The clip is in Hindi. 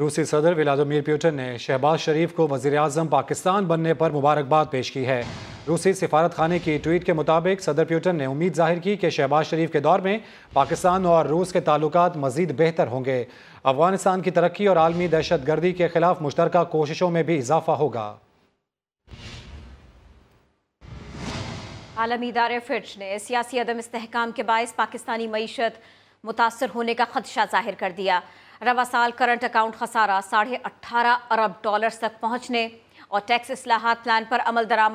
रूसी सदर व्लादिमिर पुटिन ने शहबाज शरीफ को वजीर अजम पाकिस्तान बनने पर मुबारकबाद पेश की है रूसी सिफारत खाने की ट्वीट के मुताबिक सदर प्यूटन ने उम्मीद जाहिर की कि शहबाज शरीफ के दौर में पाकिस्तान और रूस के ताल्लुक मजीद बेहतर होंगे अफगानिस्तान की तरक्की और आलमी दहशत गर्दी के खिलाफ मुश्तर कोशिशों में भी इजाफा होगा आलमी इदार फिट ने सियासी अदम इसकाम के बायस पाकिस्तानी मीशत मुतासर होने का खदशा जाहिर कर दिया रवा साल करंट अकाउंट खसारा साढ़े अट्ठारह अरब डॉलर तक पहुंचने और टैक्स असलाहत प्लान पर अमल दरामद